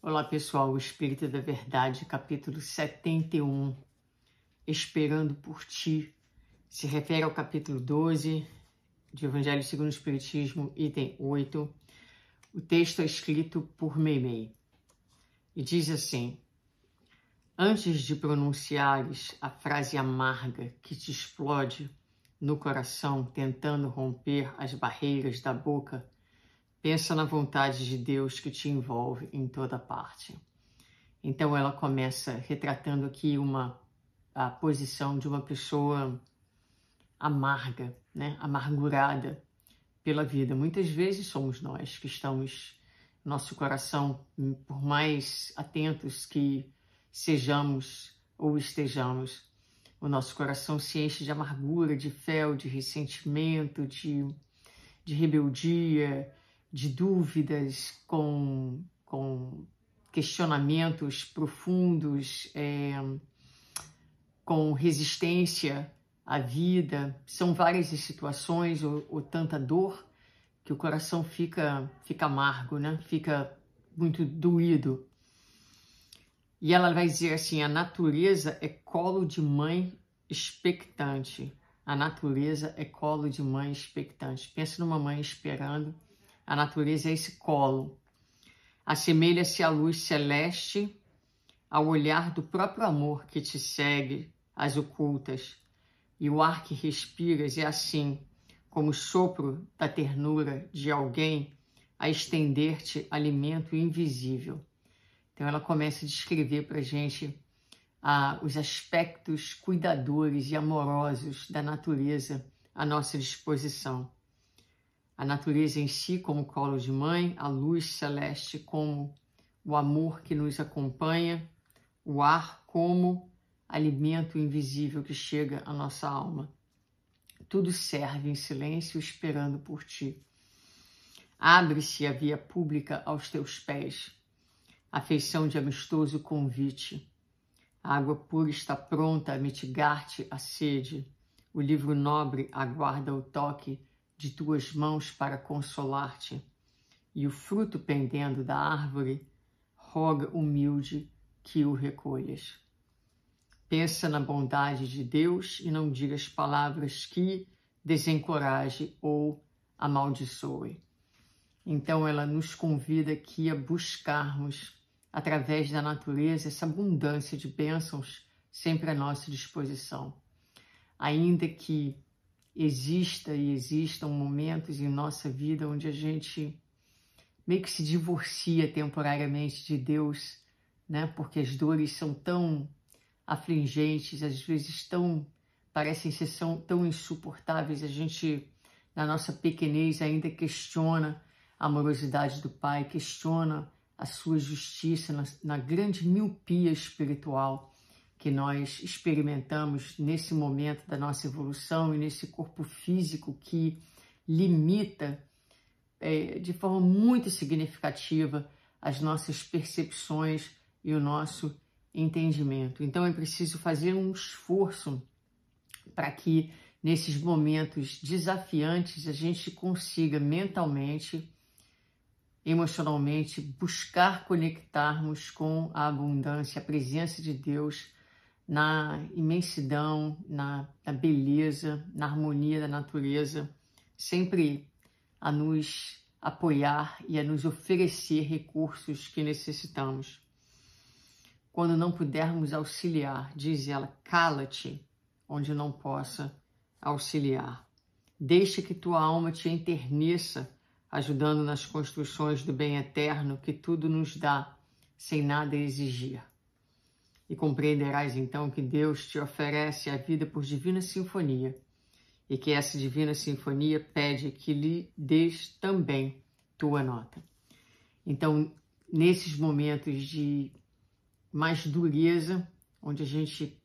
Olá pessoal, o Espírito da Verdade, capítulo 71, Esperando por Ti, se refere ao capítulo 12 de Evangelho segundo o Espiritismo, item 8. O texto é escrito por Meimei e diz assim: Antes de pronunciares a frase amarga que te explode no coração, tentando romper as barreiras da boca, Pensa na vontade de Deus que te envolve em toda parte. Então ela começa retratando aqui uma a posição de uma pessoa amarga, né? amargurada pela vida. Muitas vezes somos nós que estamos nosso coração, hum, por mais atentos que sejamos ou estejamos, o nosso coração se enche de amargura, de fel, de ressentimento, de, de rebeldia, de dúvidas, com, com questionamentos profundos, é, com resistência à vida. São várias situações ou, ou tanta dor que o coração fica, fica amargo, né? Fica muito doído. E ela vai dizer assim: a natureza é colo de mãe expectante. A natureza é colo de mãe expectante. Pensa numa mãe esperando a natureza é esse colo. Assemelha-se à luz celeste, ao olhar do próprio amor que te segue às ocultas. E o ar que respiras é assim, como o sopro da ternura de alguém a estender-te alimento invisível. Então ela começa a descrever para a gente ah, os aspectos cuidadores e amorosos da natureza à nossa disposição a natureza em si como colo de mãe, a luz celeste como o amor que nos acompanha, o ar como alimento invisível que chega à nossa alma. Tudo serve em silêncio esperando por ti. Abre-se a via pública aos teus pés. Afeição de amistoso convite. A água pura está pronta a mitigar-te a sede. O livro nobre aguarda o toque de tuas mãos para consolar-te, e o fruto pendendo da árvore roga humilde que o recolhas. Pensa na bondade de Deus e não digas palavras que desencoraje ou amaldiçoe. Então ela nos convida aqui a buscarmos, através da natureza, essa abundância de bênçãos sempre à nossa disposição. Ainda que exista e existam momentos em nossa vida onde a gente meio que se divorcia temporariamente de Deus, né? Porque as dores são tão afligentes, às vezes tão parecem ser são tão insuportáveis, a gente na nossa pequenez ainda questiona a amorosidade do Pai, questiona a sua justiça na, na grande miopia espiritual que nós experimentamos nesse momento da nossa evolução e nesse corpo físico que limita é, de forma muito significativa as nossas percepções e o nosso entendimento. Então é preciso fazer um esforço para que nesses momentos desafiantes a gente consiga mentalmente, emocionalmente buscar conectarmos com a abundância, a presença de Deus na imensidão, na, na beleza, na harmonia da natureza, sempre a nos apoiar e a nos oferecer recursos que necessitamos. Quando não pudermos auxiliar, diz ela, cala-te onde não possa auxiliar. Deixa que tua alma te enterneça, ajudando nas construções do bem eterno que tudo nos dá, sem nada exigir compreenderás então que Deus te oferece a vida por divina sinfonia e que essa divina sinfonia pede que lhe des também tua nota. Então, nesses momentos de mais dureza, onde a gente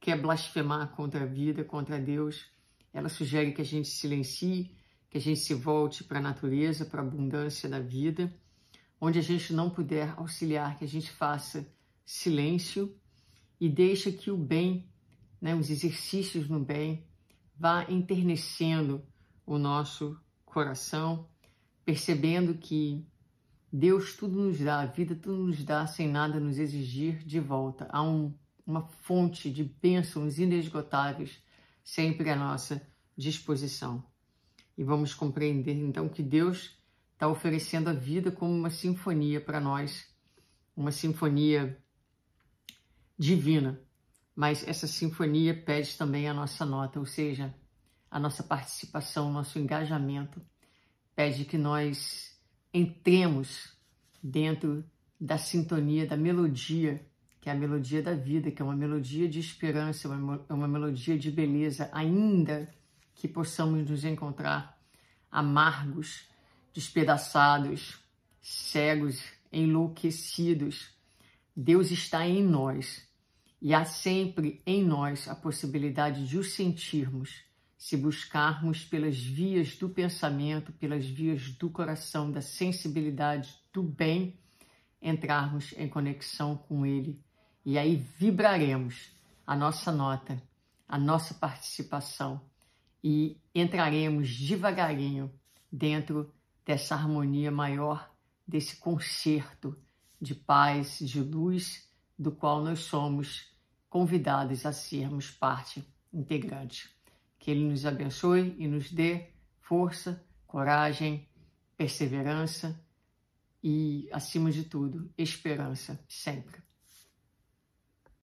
quer blasfemar contra a vida, contra Deus, ela sugere que a gente silencie, que a gente se volte para a natureza, para a abundância da vida, onde a gente não puder auxiliar, que a gente faça silêncio e deixa que o bem, né, os exercícios no bem, vá enternecendo o nosso coração, percebendo que Deus tudo nos dá, a vida tudo nos dá sem nada nos exigir de volta. Há um, uma fonte de bênçãos inesgotáveis sempre à nossa disposição. E vamos compreender então que Deus está oferecendo a vida como uma sinfonia para nós, uma sinfonia divina, mas essa sinfonia pede também a nossa nota, ou seja, a nossa participação, o nosso engajamento, pede que nós entremos dentro da sintonia, da melodia, que é a melodia da vida, que é uma melodia de esperança, uma, é uma melodia de beleza, ainda que possamos nos encontrar amargos, despedaçados, cegos, enlouquecidos. Deus está em nós e há sempre em nós a possibilidade de o sentirmos se buscarmos pelas vias do pensamento, pelas vias do coração, da sensibilidade, do bem, entrarmos em conexão com ele. E aí vibraremos a nossa nota, a nossa participação e entraremos devagarinho dentro dessa harmonia maior, desse concerto de paz, de luz, do qual nós somos convidados a sermos parte integrante. Que Ele nos abençoe e nos dê força, coragem, perseverança e, acima de tudo, esperança sempre.